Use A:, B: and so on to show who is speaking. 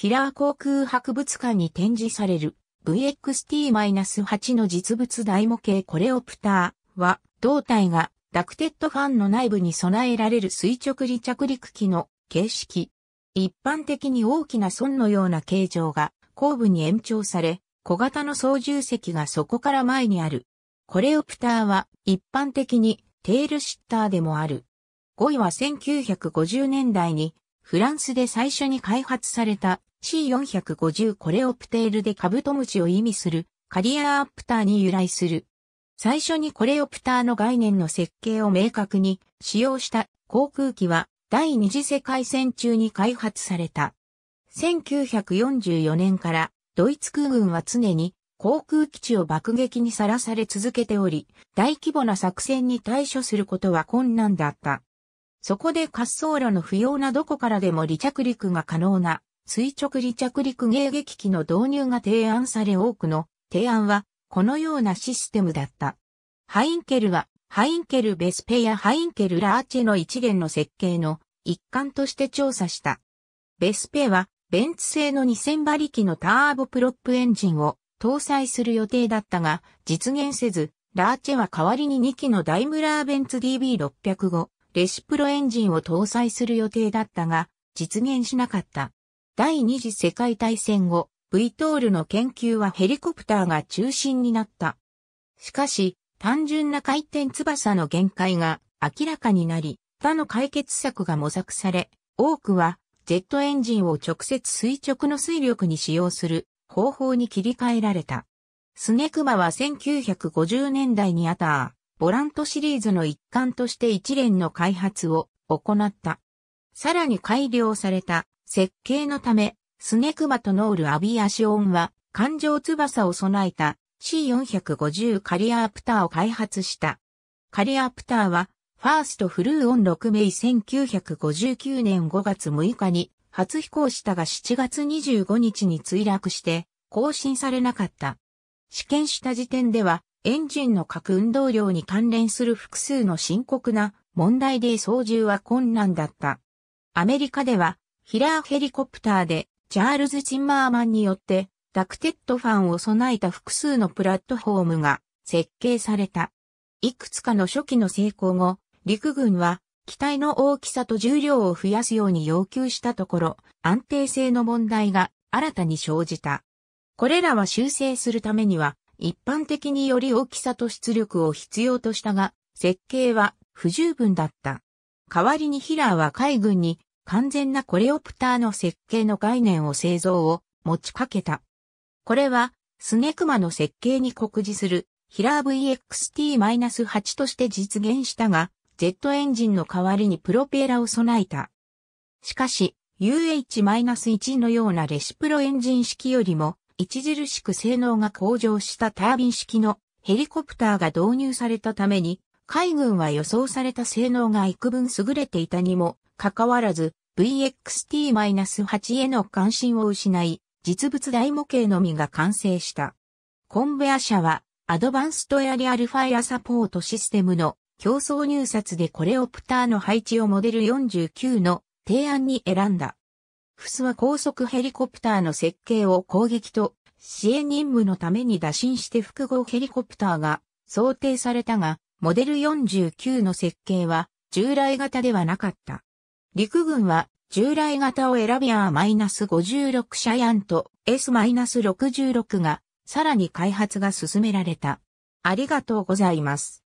A: ヒラー航空博物館に展示される VXT-8 の実物大模型コレオプターは胴体がダクテッドファンの内部に備えられる垂直離着陸機の形式。一般的に大きな損のような形状が後部に延長され、小型の操縦席がそこから前にある。コレオプターは一般的にテールシッターでもある。5位は1950年代にフランスで最初に開発された C450 コレオプテールでカブトムシを意味するカリアアプターに由来する。最初にコレオプターの概念の設計を明確に使用した航空機は第二次世界戦中に開発された。1944年からドイツ空軍は常に航空基地を爆撃にさらされ続けており、大規模な作戦に対処することは困難だった。そこで滑走路の不要などこからでも離着陸が可能な垂直離着陸迎撃機の導入が提案され多くの提案はこのようなシステムだった。ハインケルはハインケルベスペやハインケルラーチェの一元の設計の一環として調査した。ベスペはベンツ製の2000馬力のターボプロップエンジンを搭載する予定だったが実現せず、ラーチェは代わりに2機のダイムラーベンツ DB605 レシプロエンジンを搭載する予定だったが実現しなかった。第二次世界大戦後、V トールの研究はヘリコプターが中心になった。しかし、単純な回転翼の限界が明らかになり、他の解決策が模索され、多くは、ジェットエンジンを直接垂直の水力に使用する方法に切り替えられた。スネクマは1950年代にあったボラントシリーズの一環として一連の開発を行った。さらに改良された設計のため、スネクマとノールアビアシオンは、環状翼を備えた C450 カリアープターを開発した。カリアープターは、ファーストフルーオン6名1959年5月6日に初飛行したが7月25日に墜落して更新されなかった。試験した時点ではエンジンの核運動量に関連する複数の深刻な問題で操縦は困難だった。アメリカではヒラーヘリコプターで、チャールズ・チンマーマンによって、ダクテッドファンを備えた複数のプラットフォームが設計された。いくつかの初期の成功後、陸軍は機体の大きさと重量を増やすように要求したところ、安定性の問題が新たに生じた。これらは修正するためには、一般的により大きさと出力を必要としたが、設計は不十分だった。代わりにヒラーは海軍に完全なコレオプターの設計の概念を製造を持ちかけた。これは、スネクマの設計に酷似する、ヒラー VXT-8 として実現したが、ジェットエンジンの代わりにプロペラを備えた。しかし、UH-1 のようなレシプロエンジン式よりも、著しく性能が向上したタービン式のヘリコプターが導入されたために、海軍は予想された性能が幾分優れていたにも関わらず VXT-8 への関心を失い、実物大模型のみが完成した。コンベア社は、アドバンストエアリアルファイアサポートシステムの競争入札でコレオプターの配置をモデル49の提案に選んだ。フスは高速ヘリコプターの設計を攻撃と支援任務のために打診して複合ヘリコプターが想定されたが、モデル49の設計は従来型ではなかった。陸軍は従来型を選び R-56 シャヤンと S-66 がさらに開発が進められた。ありがとうございます。